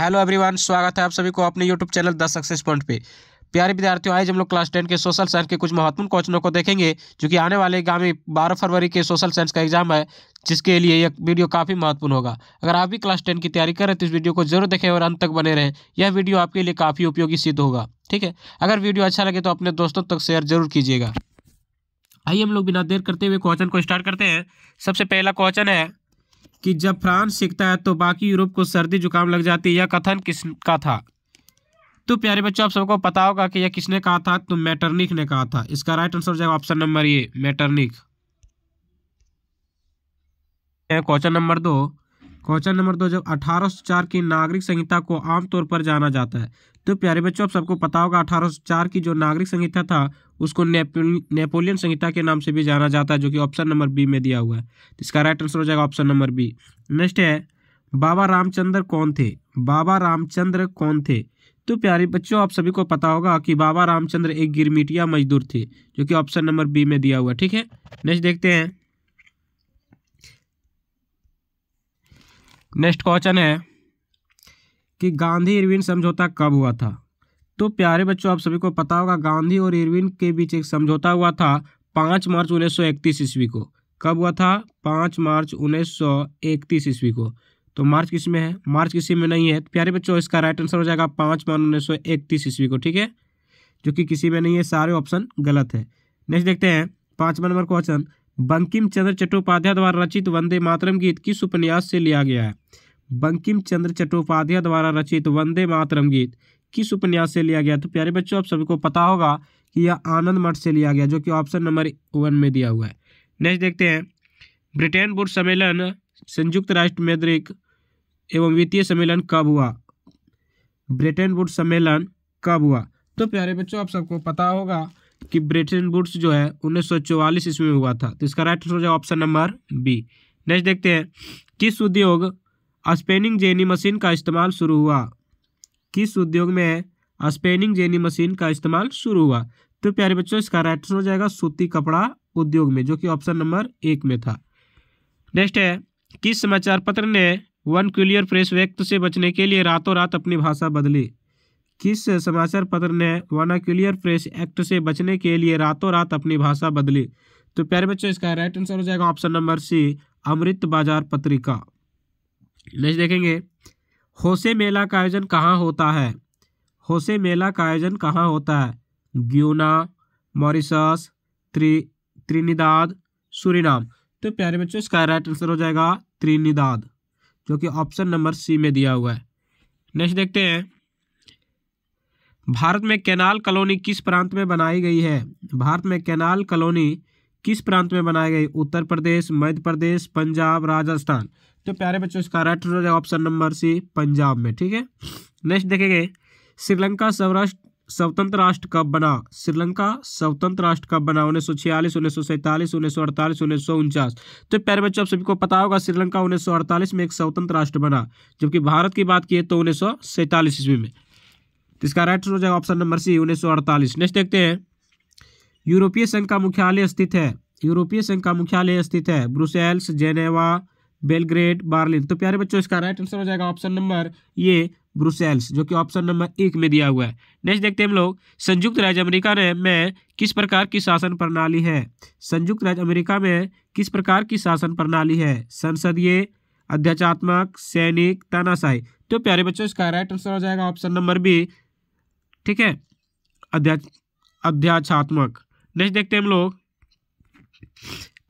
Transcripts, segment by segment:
hello everyone स्वागत है आप सभी को अपने YouTube channel the success point पे प्यारे विद्यार्थियों आज हम लोग क्लास टेन के सोशल साइंस के कुछ महत्वपूर्ण क्वेश्चनों को देखेंगे जो कि आने वाले आगामी बारह फरवरी के सोशल साइंस का एग्जाम है जिसके लिए यह वीडियो काफ़ी महत्वपूर्ण होगा अगर आप भी क्लास टेन की तैयारी कर रहे हैं तो इस वीडियो को जरूर देखें और अंत तक बने रहें यह वीडियो आपके लिए काफ़ी उपयोगी सिद्ध होगा ठीक है अगर वीडियो अच्छा लगे तो अपने दोस्तों तक शेयर जरूर कीजिएगा आइए हम लोग बिना देर करते हुए क्वेश्चन को स्टार्ट करते हैं सबसे पहला क्वेश्चन है कि जब फ्रांस सीखता है तो बाकी यूरोप को सर्दी जुकाम लग जाती है यह कथन किसका था तो प्यारे बच्चों आप सबको पता होगा कि यह किसने कहा था तो मैटरनिक ने कहा था इसका राइट आंसर हो जाएगा ऑप्शन नंबर ये मैटरनिक क्वेश्चन नंबर दो क्वेश्चन नंबर दो जब अठारह की नागरिक संहिता को आमतौर पर जाना जाता है तो प्यारे बच्चों आप सबको पता होगा अठारह की जो नागरिक संहिता था उसको नेपोलियन संहिता के नाम से भी जाना जाता है जो कि ऑप्शन नंबर बी में दिया हुआ है तो इसका राइट आंसर हो जाएगा ऑप्शन नंबर बी नेक्स्ट है बाबा रामचंद्र कौन थे बाबा रामचंद्र कौन थे तो प्यारे बच्चों आप सभी को पता होगा कि बाबा रामचंद्र एक गिरमिटिया मजदूर थे जो कि ऑप्शन नंबर बी में दिया हुआ ठीक है नेक्स्ट देखते हैं नेक्स्ट क्वेश्चन है कि गांधी इरविन समझौता कब हुआ था तो प्यारे बच्चों आप सभी को पता होगा गांधी और इरविन के बीच एक समझौता हुआ था पाँच मार्च उन्नीस सौ इकतीस ईस्वी को कब हुआ था पाँच मार्च उन्नीस सौ इकतीस ईस्वी को तो मार्च किस में है मार्च किसी में नहीं है तो प्यारे बच्चों इसका राइट आंसर हो जाएगा पाँच मार्च उन्नीस सौ इकतीस ईस्वी को ठीक है जो कि किसी में नहीं है सारे ऑप्शन गलत है नेक्स्ट देखते हैं पाँचवा नंबर क्वेश्चन बंकिम चंद्र चट्टोपाध्याय द्वारा रचित वंदे मातरम गीत किस उपन्यास से लिया गया है बंकिम चंद्र चट्टोपाध्याय द्वारा रचित वंदे मातरम गीत किस उपन्यास से लिया गया तो प्यारे बच्चों आप सभी को पता होगा कि यह आनंद मठ से लिया गया जो कि ऑप्शन नंबर वन में दिया हुआ है नेक्स्ट देखते हैं ब्रिटेन बुर्ड सम्मेलन संयुक्त राष्ट्र मैद्रिक एवं वित्तीय सम्मेलन कब हुआ ब्रिटेन बुर्ड सम्मेलन कब हुआ तो प्यारे बच्चों आप सबको पता होगा कि ब्रिटेन वुड्स जो है उन्नीस ईस्वी में हुआ था तो इसका राइट आंसर हो जाएगा ऑप्शन नंबर बी नेक्स्ट देखते हैं किस उद्योग स्पेनिंग जेनी मशीन का इस्तेमाल शुरू हुआ किस उद्योग में स्पेनिंग जेनी मशीन का इस्तेमाल शुरू हुआ तो प्यारे बच्चों इसका राइट आंसर हो जाएगा सूती कपड़ा उद्योग में जो कि ऑप्शन नंबर एक में था नेक्स्ट है किस समाचार पत्र ने वन क्यूलियर प्रेस व्यक्त से बचने के लिए रातों रात अपनी भाषा बदली किस समाचार पत्र ने वर्नाक्यूलियर प्रेस एक्ट से बचने के लिए रातों रात अपनी भाषा बदली तो प्यारे बच्चों इसका राइट आंसर हो जाएगा ऑप्शन नंबर सी अमृत बाजार पत्रिका नेक्स्ट देखेंगे होसे मेला का आयोजन कहाँ होता है होसे मेला का आयोजन कहाँ होता है ग्यूना मॉरिशस त्रि त्रिनिदाद सूरीनाम तो प्यारे बच्चों इसका राइट आंसर हो जाएगा त्रिनिदाद जो कि ऑप्शन नंबर सी में दिया हुआ है नेक्स्ट देखते हैं भारत में कैनाल कॉलोनी किस प्रांत में बनाई गई है भारत में कैनाल कॉलोनी किस प्रांत में बनाई गई उत्तर प्रदेश मध्य प्रदेश पंजाब राजस्थान तो प्यारे बच्चों इसका right answer option number C Punjab में ठीक है नेक्स्ट देखेंगे श्रीलंका सौराष्ट्र स्वतंत्र राष्ट्र कब बना श्रीलंका स्वतंत्र राष्ट्र कब बना उन्नीस सौ छियालीस उन्नीस सौ सैंतालीस उन्नीस सौ अड़तालीस उन्नीस सौ उनचास तो प्यारे बच्चों आप सभी को पता होगा श्रीलंका उन्नीस सौ अड़तालीस में एक स्वतंत्र राष्ट्र बना जबकि भारत की बात की है तो उन्नीस सौ सैंतालीस ईस्वी में तो इसका राइट आंसर हो जाएगा ऑप्शन नंबर सी उन्नीस नेक्स्ट देखते हैं यूरोपीय संघ का मुख्यालय स्थित है यूरोपीय संघ का मुख्यालय स्थित है ब्रुसेल्स जेनेवा बेलग्रेड बार्लिन तो प्यारे बच्चों इसका राइट आंसर हो जाएगा ऑप्शन नंबर ये ब्रुसेल्स जो कि ऑप्शन नंबर एक में दिया हुआ है नेक्स्ट देखते हैं हम लोग संयुक्त राज्य अमेरिका ने में किस प्रकार की शासन प्रणाली है संयुक्त राज्य अमेरिका में किस प्रकार की शासन प्रणाली है संसदीय अध्यक्षात्मक सैनिक तानाशाही तो प्यारे बच्चों इसका राइट आंसर हो जाएगा ऑप्शन नंबर बी ठीक है अध्या अध्यात्मक नेक्स्ट देखते हैं हम लोग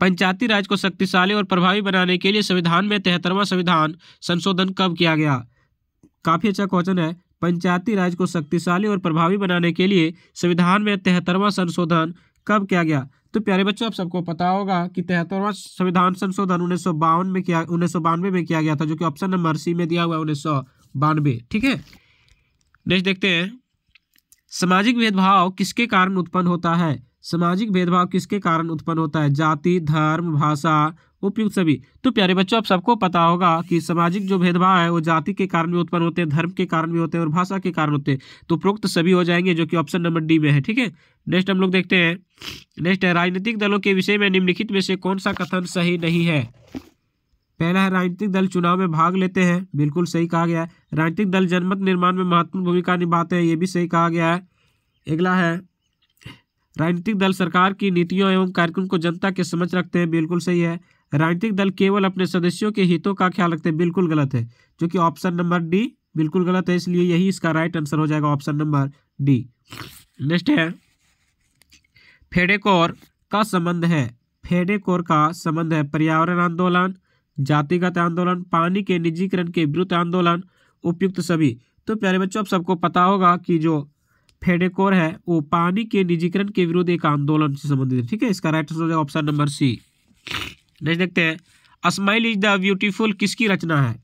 पंचायती राज को शक्तिशाली और प्रभावी बनाने के लिए संविधान में तिहत्तरवा संविधान संशोधन कब किया गया काफ़ी अच्छा क्वेश्चन है पंचायती राज को शक्तिशाली और प्रभावी बनाने के लिए संविधान में तिहत्तरवा संशोधन कब किया गया तो प्यारे बच्चों आप सबको पता होगा कि तिहत्तरवा संविधान संशोधन उन्नीस में किया उन्नीस में किया गया था जो कि ऑप्शन नंबर सी में दिया हुआ है उन्नीस ठीक है नेक्स्ट देखते हैं सामाजिक भेदभाव किसके कारण उत्पन्न होता है सामाजिक भेदभाव किसके कारण उत्पन्न होता है जाति धर्म भाषा उपयुक्त सभी तो प्यारे बच्चों आप सबको पता होगा कि सामाजिक जो भेदभाव है वो जाति के कारण भी उत्पन्न होते हैं धर्म के कारण भी होते हैं और भाषा के कारण होते हैं तो उपरोक्त सभी हो जाएंगे जो कि ऑप्शन नंबर डी में है ठीक है नेक्स्ट हम लोग देखते हैं नेक्स्ट है राजनीतिक दलों के विषय में निम्नलिखित में से कौन सा कथन सही नहीं है पहला है राजनीतिक दल चुनाव में भाग लेते हैं बिल्कुल सही कहा गया है राजनीतिक दल जनमत निर्माण में महत्वपूर्ण भूमिका निभाते हैं ये भी सही कहा गया है अगला है राजनीतिक दल सरकार की नीतियों एवं कार्यक्रम को जनता के समझ रखते हैं बिल्कुल सही है राजनीतिक दल केवल अपने सदस्यों के हितों का ख्याल रखते हैं बिल्कुल गलत है जो कि ऑप्शन नंबर डी बिल्कुल गलत है इसलिए यही इसका राइट आंसर हो जाएगा ऑप्शन नंबर डी नेक्स्ट है फेडेकोर का संबंध है फेडेकोर का संबंध है पर्यावरण आंदोलन जातिगत आंदोलन पानी के निजीकरण के विरुद्ध आंदोलन उपयुक्त सभी तो प्यारे बच्चों आप सबको पता होगा कि जो फेडेकोर है वो पानी के निजीकरण के विरुद्ध एक आंदोलन से संबंधित है ठीक है इसका right answer option number C next देखते हैं अस्माइल इज द ब्यूटीफुल किसकी रचना है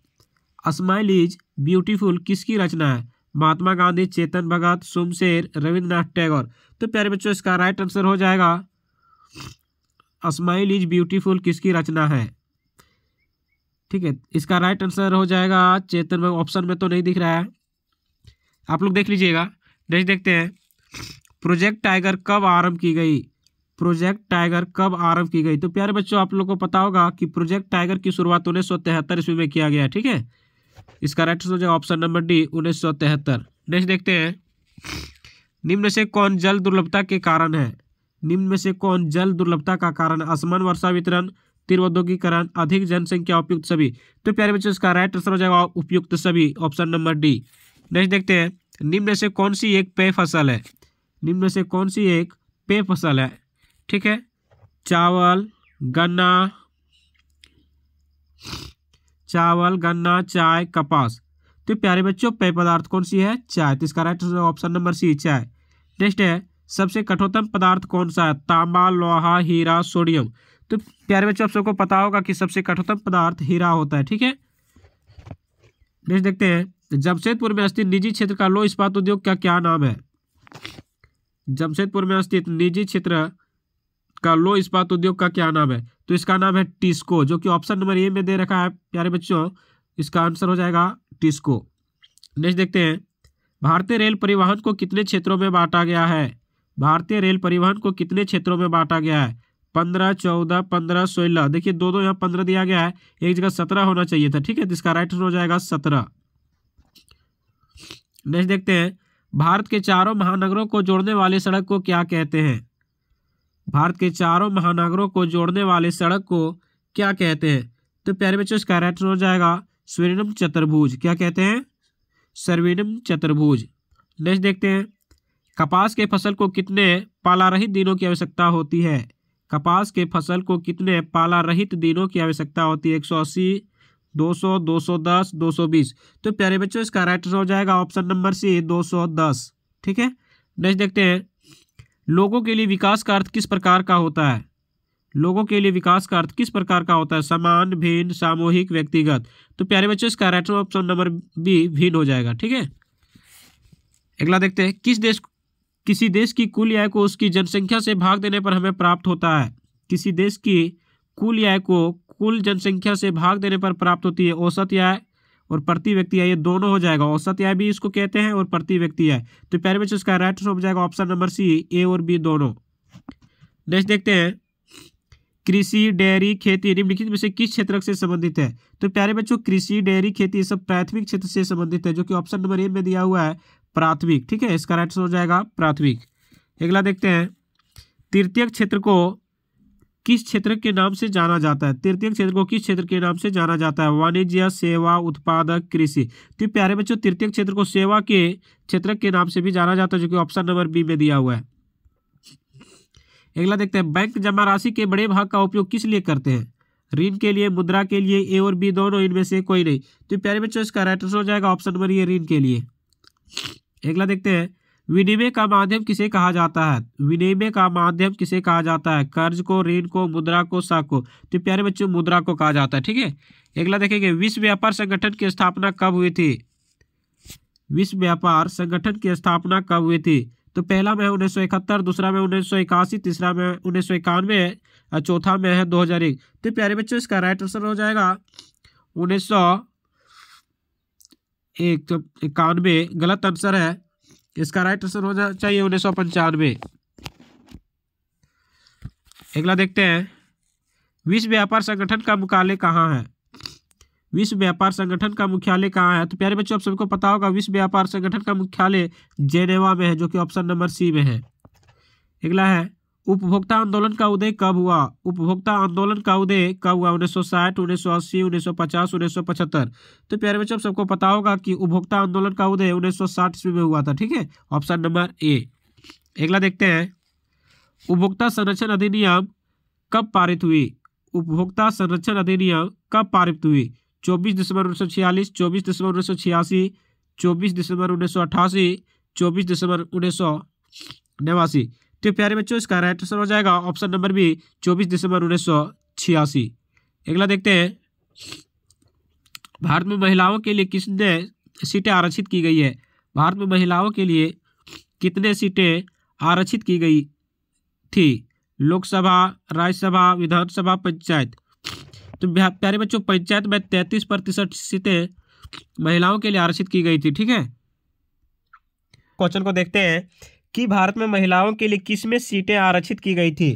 अस्माइल इज ब्यूटीफुल किसकी रचना है महात्मा गांधी चेतन भगत सोमशेर रविन्द्रनाथ टैगोर तो प्यारे बच्चों इसका राइट आंसर हो जाएगा अस्माइल इज ब्यूटीफुल किसकी रचना है ठीक है इसका राइट आंसर हो जाएगा चेतन में ऑप्शन में तो नहीं दिख रहा है आप लोग देख लीजिएगा नेक्स्ट देखते हैं प्रोजेक्ट टाइगर कब आरंभ की गई प्रोजेक्ट टाइगर कब आरंभ की गई तो प्यारे बच्चों आप लोग को पता होगा कि प्रोजेक्ट टाइगर की शुरुआत उन्नीस सौ तिहत्तर ईस्वी में किया गया ठीक है इसका राइट आंसर हो जाएगा ऑप्शन नंबर डी उन्नीस सौ तिहत्तर नेक्स्ट देखते हैं निम्न से कौन जल दुर्लभता के कारण है निम्न में से कौन जल दुर्लभता का कारण आसमान वर्षा वितरण तीन औद्योगिकरण अधिक जनसंख्या उपयुक्त सभी तो प्यारे बच्चों इसका राइट आंसर हो जाएगा उपयुक्त सभी ऑप्शन नंबर डी नेक्स्ट देखते हैं निम्न से कौन सी एक पेय फसल है निम्न से कौन सी एक पेय फसल है ठीक है चावल गन्ना चावल गन्ना चाय कपास तो प्यारे बच्चों पेय पदार्थ कौन सी है चाय तो इसका right answer option number C चाय नेक्स्ट है सबसे कठोरतम पदार्थ कौन सा है तांबा लोहा हीरा सोडियम तो प्यारे बच्चों आप सबको पता होगा कि सबसे कठोरतम पदार्थ हीरा होता है ठीक है नेक्स्ट देखते हैं जमशेदपुर में स्थित निजी क्षेत्र का लो इस्पात उद्योग का क्या नाम है जमशेदपुर में स्थित निजी क्षेत्र का लो इस्पात उद्योग का क्या नाम है तो इसका नाम है टिस्को जो कि ऑप्शन नंबर ए में दे रखा है प्यारे बच्चों इसका आंसर हो जाएगा टिस्को नेक्स्ट देखते हैं भारतीय रेल परिवहन को कितने क्षेत्रों में बांटा गया है भारतीय रेल परिवहन को कितने क्षेत्रों में बांटा गया है पंद्रह चौदह पंद्रह सोलह देखिए दो दो यहाँ पंद्रह दिया गया है एक जगह सत्रह होना चाहिए था ठीक है तो इसका राइट आंसर हो जाएगा सत्रह नेक्स्ट देखते हैं भारत के चारों महानगरों को जोड़ने वाली सड़क को क्या कहते हैं भारत के चारों महानगरों को जोड़ने वाली सड़क को क्या कहते हैं तो प्यारे बच्चों इसका राइट आंसर हो जाएगा स्वर्णम चतुर्भुज क्या कहते हैं सर्विनम चतुर्भुज नेक्स्ट देखते हैं कपास के फसल को कितने पाला रहित दिनों की आवश्यकता होती है कपास के फसल को कितने पाला रहित दिनों की आवश्यकता होती है एक सौ अस्सी दो सौ दो सौ दस दो सौ बीस तो प्यारे बच्चों इसका राइट आंसर हो जाएगा ऑप्शन नंबर सी दो सौ दस ठीक है नेक्स्ट देखते हैं लोगों के लिए विकास का अर्थ किस प्रकार का होता है लोगों के लिए विकास का अर्थ किस प्रकार का होता है समान भिन्न सामूहिक व्यक्तिगत तो प्यारे बच्चों इसका राइट ऑप्शन नंबर बी भिन्न हो जाएगा ठीक है अगला देखते हैं किस देश किसी देश की कुल आय को उसकी जनसंख्या से भाग देने पर हमें प्राप्त होता है किसी देश की कुल आय को कुल जनसंख्या से भाग देने पर प्राप्त होती है औसत आय और प्रति व्यक्ति आय ये दोनों हो जाएगा औसत आय भी इसको कहते हैं और प्रति व्यक्ति आय तो पहले बच्चों इसका राइट हो जाएगा ऑप्शन नंबर सी ए और बी दोनों नेक्स्ट देखते हैं कृषि डेयरी खेती निम्नलिखित में से किस क्षेत्र से संबंधित है तो प्यारे बच्चों कृषि डेयरी खेती ये सब प्राथमिक क्षेत्र से संबंधित है जो कि ऑप्शन नंबर ए में दिया हुआ है प्राथमिक ठीक है इसका राइट हो जाएगा प्राथमिक अगला देखते हैं तृतीय क्षेत्र को किस क्षेत्र के नाम से जाना जाता है तृतीय क्षेत्र को किस क्षेत्र के नाम से जाना जाता है वाणिज्य सेवा उत्पादक कृषि तो प्यारे बच्चों तृतीय क्षेत्र को सेवा के क्षेत्र के नाम से भी जाना जाता है जो कि ऑप्शन नंबर बी में दिया हुआ है अगला देखते हैं बैंक जमा राशि के बड़े भाग का उपयोग किस लिए करते हैं ऋण के लिए मुद्रा के लिए ए और बी दोनों इनमें से कोई नहीं तो प्यारे बच्चों इसका राइट आंसर हो जाएगा ऑप्शन नंबर ये ऋण के लिए अगला देखते हैं विनिमय का माध्यम किसे कहा जाता है विनिमय का माध्यम किसे कहा जाता है कर्ज को ऋण को मुद्रा को शाख को तो प्यारे बच्चों मुद्रा को कहा जाता है ठीक है अगला देखेंगे विश्व व्यापार संगठन की स्थापना कब हुई थी विश्व व्यापार संगठन की स्थापना कब हुई थी तो पहला में उन्नीस सौ इकहत्तर दूसरा में उन्नीस सौ इक्यासी तीसरा में उन्नीस सौ इक्यानवे और चौथा में है दो हजार एक तो प्यारे बच्चों इसका राइट आंसर हो जाएगा उन्नीस सौ एक तो इक्यानवे गलत आंसर है इसका राइट आंसर होना चाहिए उन्नीस सौ पंचानवे अगला देखते हैं विश्व व्यापार संगठन का मुख्यालय कहाँ है विश्व व्यापार संगठन का मुख्यालय कहाँ है तो प्यारे बच्चों आप सबको पता होगा विश्व व्यापार संगठन का मुख्यालय जेनेवा में है जो कि ऑप्शन नंबर सी में है अगला है उपभोक्ता आंदोलन का उदय कब हुआ उपभोक्ता आंदोलन का उदय कब हुआ उन्नीस सौ साठ उन्नीस सौ अस्सी उन्नीस सौ पचास उन्नीस सौ पचहत्तर तो प्यारे बच्चों सबको पता होगा कि उपभोक्ता आंदोलन का उदय उन्नीस सौ साठ ईस्वी में हुआ था ठीक है ऑप्शन नंबर ए अगला देखते हैं उपभोक्ता संरक्षण अधिनियम कब पारित हुई उपभोक्ता संरक्षण अधिनियम कब पारित हुई चौबीस दिसंबर उन्नीस सौ छियालीस चौबीस दिसंबर उन्नीस सौ छियासी चौबीस दिसंबर उन्नीस सौ अट्ठासी चौबीस दिसंबर उन्नीस सौ नवासी तो प्यारे बच्चों इसका राइट आंसर हो जाएगा ऑप्शन नंबर बी चौबीस दिसंबर उन्नीस सौ छियासी अगला देखते हैं भारत में महिलाओं के लिए किसने सीटें आरक्षित की गई है भारत में महिलाओं के लिए कितने सीटें आरक्षित की गई थी लोकसभा राज्यसभा विधानसभा पंचायत तो प्यारे बच्चों पंचायत में तैतीस प्रतिशत सीटें महिलाओं के लिए आरक्षित की गई थी ठीक है क्वेश्चन को देखते हैं कि भारत में महिलाओं के लिए किसमें सीटें आरक्षित की गई थी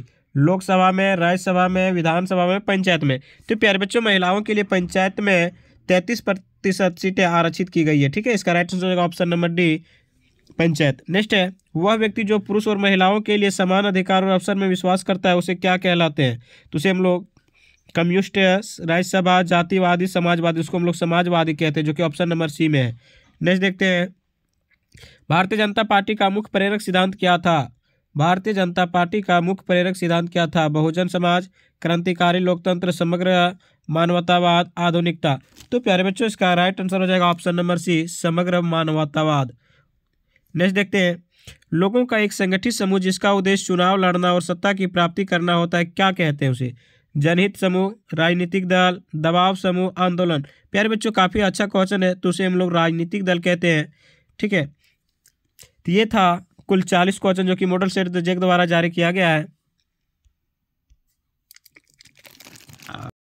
लोकसभा में राज्यसभा में विधानसभा में पंचायत में तो प्यारे बच्चों महिलाओं के लिए पंचायत में तैंतीस प्रतिशत सीटें आरक्षित की गई है ठीक है इसका राइट आंसर होगा option number D panchayat next है वह व्यक्ति जो पुरुष और महिलाओं के लिए समान अधिकार और अवसर में विश्वास करता है उसे क्या कहलाते हैं तो उसे हम लोग कम्युनिस्ट राज्यसभा जातिवादी समाजवादी उसको हम लोग समाजवादी कहते हैं जो कि ऑप्शन नंबर सी में है नेक्स्ट देखते हैं भारतीय जनता पार्टी का मुख्य प्रेरक सिद्धांत क्या था भारतीय जनता पार्टी का मुख्य प्रेरक सिद्धांत क्या था बहुजन समाज क्रांतिकारी लोकतंत्र समग्र मानवतावाद आधुनिकता तो प्यारे बच्चों इसका राइट आंसर हो जाएगा ऑप्शन नंबर सी समग्र मानवतावाद नेक्स्ट देखते हैं लोगों का एक संगठित समूह जिसका उद्देश्य चुनाव लड़ना और सत्ता की प्राप्ति करना होता है क्या कहते हैं उसे जनहित समूह राजनीतिक दल दबाव समूह आंदोलन प्यारे बच्चों काफ़ी अच्छा क्वेश्चन है तो उसे हम लोग राजनीतिक दल कहते हैं ठीक है तो ये था कुल चालीस क्वेश्चन जो कि मॉडल सेट जेक द्वारा जारी किया गया है